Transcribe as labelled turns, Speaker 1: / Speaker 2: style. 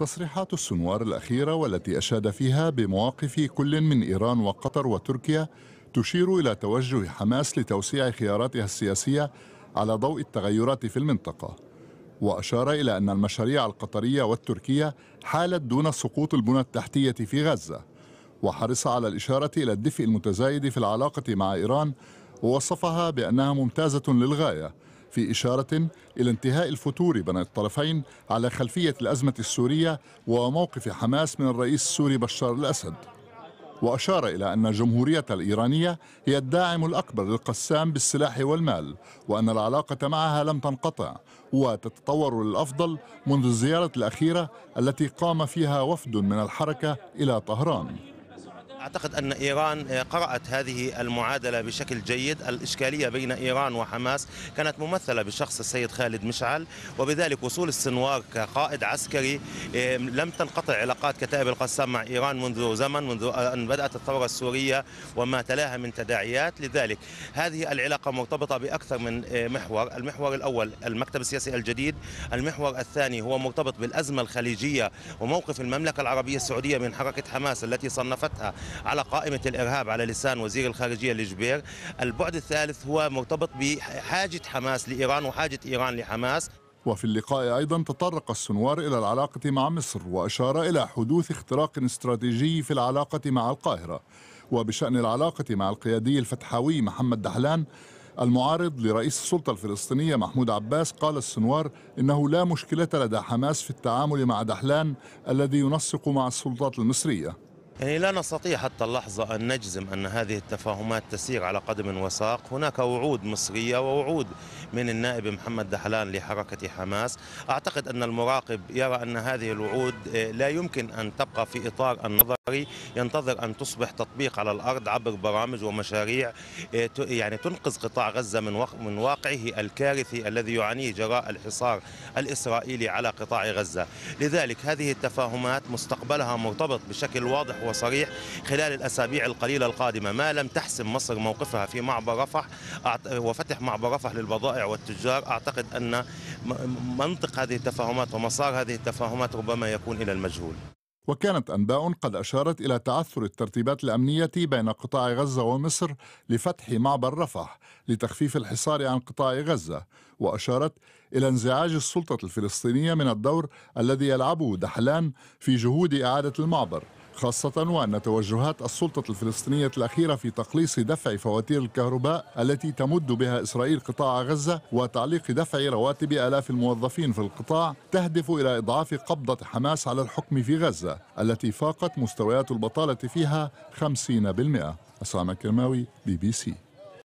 Speaker 1: تصريحات السنوار الأخيرة والتي أشاد فيها بمواقف كل من إيران وقطر وتركيا تشير إلى توجه حماس لتوسيع خياراتها السياسية على ضوء التغيرات في المنطقة وأشار إلى أن المشاريع القطرية والتركية حالت دون سقوط البنى التحتية في غزة وحرص على الإشارة إلى الدفء المتزايد في العلاقة مع إيران ووصفها بأنها ممتازة للغاية في إشارة إلى انتهاء الفتور بين الطرفين على خلفية الأزمة السورية وموقف حماس من الرئيس السوري بشار الأسد وأشار إلى أن الجمهورية الإيرانية هي الداعم الأكبر للقسام بالسلاح والمال وأن العلاقة معها لم تنقطع وتتطور للأفضل منذ الزيارة الأخيرة التي قام فيها وفد من الحركة إلى طهران
Speaker 2: أعتقد أن إيران قرأت هذه المعادلة بشكل جيد الإشكالية بين إيران وحماس كانت ممثلة بشخص السيد خالد مشعل وبذلك وصول السنوار كقائد عسكري لم تنقطع علاقات كتائب القسام مع إيران منذ زمن منذ أن بدأت الثورة السورية وما تلاها من تداعيات لذلك هذه العلاقة مرتبطة بأكثر من محور المحور الأول المكتب السياسي الجديد المحور الثاني هو مرتبط بالأزمة الخليجية وموقف المملكة العربية السعودية من حركة حماس التي صنفتها على قائمة الإرهاب على لسان وزير الخارجية الجبير البعد الثالث هو مرتبط بحاجة حماس لإيران وحاجة إيران لحماس وفي اللقاء أيضا تطرق
Speaker 1: السنوار إلى العلاقة مع مصر وأشار إلى حدوث اختراق استراتيجي في العلاقة مع القاهرة وبشأن العلاقة مع القيادي الفتحاوي محمد دحلان المعارض لرئيس السلطة الفلسطينية محمود عباس قال السنوار إنه لا مشكلة لدى حماس في التعامل مع دحلان الذي ينسق مع السلطات المصرية
Speaker 2: يعني لا نستطيع حتى اللحظة أن نجزم أن هذه التفاهمات تسير على قدم وساق هناك وعود مصرية ووعود من النائب محمد دحلان لحركة حماس أعتقد أن المراقب يرى أن هذه الوعود آه، لا يمكن أن تبقى في إطار النظر ينتظر أن تصبح تطبيق على الأرض عبر برامج ومشاريع آه، يعني تنقذ قطاع غزة من من واقعه الكارثي الذي يعانيه جراء الحصار الإسرائيلي على قطاع غزة لذلك هذه التفاهمات مستقبلها مرتبط بشكل واضح وصريح خلال الأسابيع القليلة القادمة ما لم تحسم مصر موقفها في معبر رفح وفتح معبر رفح للبضائع والتجار أعتقد أن منطق هذه التفاهمات ومسار هذه التفاهمات ربما يكون إلى المجهول
Speaker 1: وكانت أنباء قد أشارت إلى تعثر الترتيبات الأمنية بين قطاع غزة ومصر لفتح معبر رفح لتخفيف الحصار عن قطاع غزة وأشارت إلى انزعاج السلطة الفلسطينية من الدور الذي يلعبه دحلان في جهود إعادة المعبر خاصة وأن توجهات السلطة الفلسطينية الأخيرة في تقليص دفع فواتير الكهرباء التي تمد بها إسرائيل قطاع غزة وتعليق دفع رواتب آلاف الموظفين في القطاع تهدف إلى إضعاف قبضة حماس على الحكم في غزة التي فاقت مستويات البطالة فيها 50% أسامة كرماوي بي بي سي